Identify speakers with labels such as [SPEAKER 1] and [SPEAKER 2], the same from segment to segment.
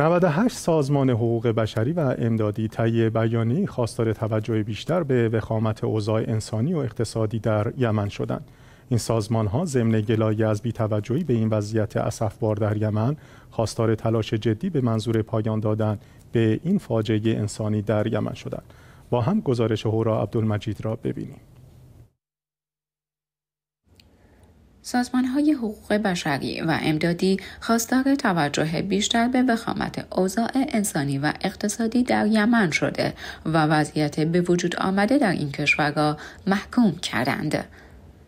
[SPEAKER 1] 98 سازمان حقوق بشری و امدادی طی بیانی خواستار توجه بیشتر به وخامت اوضاع انسانی و اقتصادی در یمن شدند. این سازمان ها ضمن گلایه از بیتوجهی به این وضعیت اسفبار در یمن خواستار تلاش جدی به منظور پایان دادن به این فاجعه انسانی در یمن شدند. با هم گزارش هورا عبدالمجید را ببینیم.
[SPEAKER 2] سازمان های حقوق بشری و امدادی خواستار توجه بیشتر به وخامت اوضاع انسانی و اقتصادی در یمن شده و وضعیت به وجود آمده در این کشور را محکوم کردند.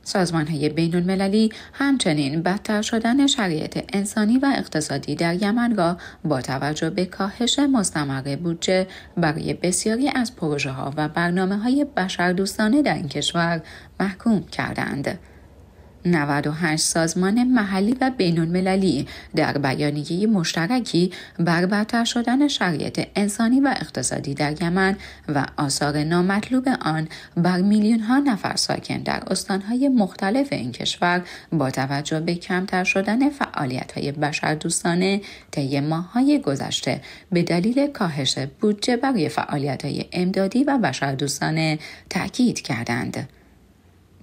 [SPEAKER 2] سازمان های بین المللی همچنین بدتر شدن شرایط انسانی و اقتصادی در یمن را با توجه به کاهش مستمر بودجه برای بسیاری از پروژه ها و برنامه های بشردوستانه در این کشور محکوم کردند. 98 سازمان محلی و بینالمللی در بیانیه مشترکی بر شدن شرایط انسانی و اقتصادی در یمن و آثار نامطلوب آن بر میلیون ها نفر ساکن در استانهای مختلف این کشور با توجه به کمتر شدن فعالیت های بشردوستانه طی های گذشته به دلیل کاهش بودجه برای فعالیت های امدادی و بشردوستانه تاکید کردند.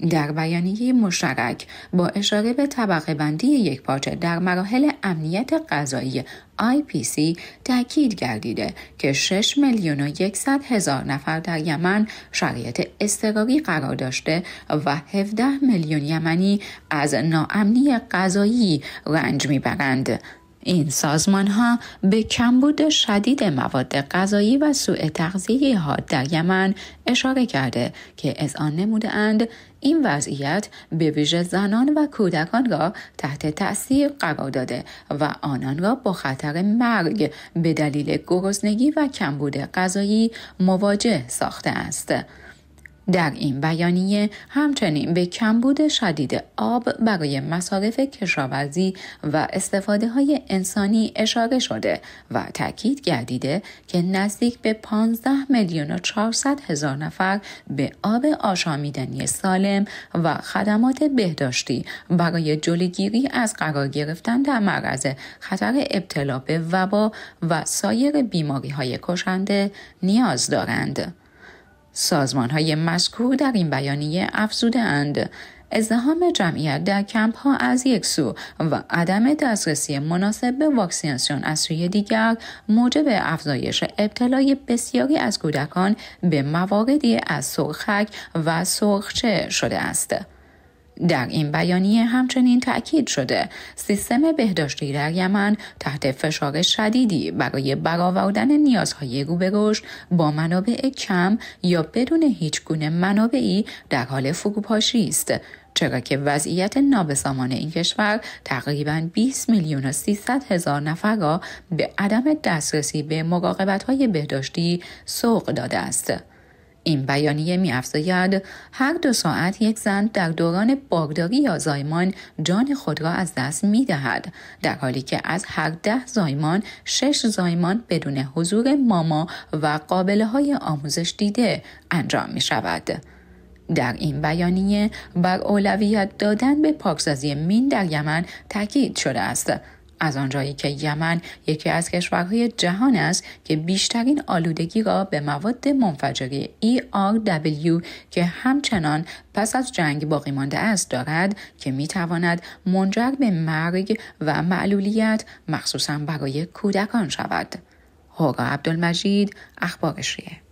[SPEAKER 2] در بیانیه مشترک با اشاره به طبقه بندی یک پاچه در مراحل امنیت غذایی IPC تاکید گردیده که 6 میلیون و 100 هزار نفر در یمن شرایط اضطراری قرار داشته و 17 میلیون یمنی از ناامنی غذایی رنج میبرند. این سازمان ها به کمبود شدید مواد غذایی و سوء تغذیه ها در یمن اشاره کرده که از آن نموده اند این وضعیت به ویژه زنان و کودکان را تحت تاثیر قرار داده و آنان را با خطر مرگ به دلیل گرسنگی و کمبود غذایی مواجه ساخته است. در این بیانیه همچنین به کمبود شدید آب برای مصارف کشاورزی و استفاده های انسانی اشاره شده و تاکید گردیده که نزدیک به 15 میلیون و 400 هزار نفر به آب آشامیدنی سالم و خدمات بهداشتی برای جلوگیری از قرار گرفتن در معرض خطر ابتلا به وبا و سایر بیماری های کشنده نیاز دارند. سازمان های مذکور در این بیانیه افزوده اند ازدهام جمعیت در کمپ ها از یک سو و عدم دسترسی مناسب به واکسیناسیون از سوی دیگر موجب افزایش ابتلای بسیاری از کودکان به مواردی از سرخک و سرخچه شده است. در این بیانیه همچنین تاکید شده سیستم بهداشتی در یمن تحت فشار شدیدی برای برآوردن نیازهای روبروش با منابع کم یا بدون هیچ گونه منابعی در حال فروپاشی است چرا که وضعیت نابسامان این کشور تقریبا 20 میلیون و 300 هزار نفر را به عدم دسترسی به مراقبت های بهداشتی سوق داده است. این بیانیه میافزاید هر دو ساعت یک زن در دوران بارداری یا زایمان جان خود را از دست می دهد در حالی که از هر ده زایمان شش زایمان بدون حضور ماما و قابله های آموزش دیده انجام می شود. در این بیانیه بر اولویت دادن به پاکسازی مین در یمن تاکید شده است از آنجایی که یمن یکی از کشورهای جهان است که بیشترین آلودگی را به مواد منفجره ERW که همچنان پس از جنگ باقی مانده است دارد که میتواند تواند منجر به مرگ و معلولیت مخصوصا برای کودکان شود. هورا عبدالمجید اخبارشیه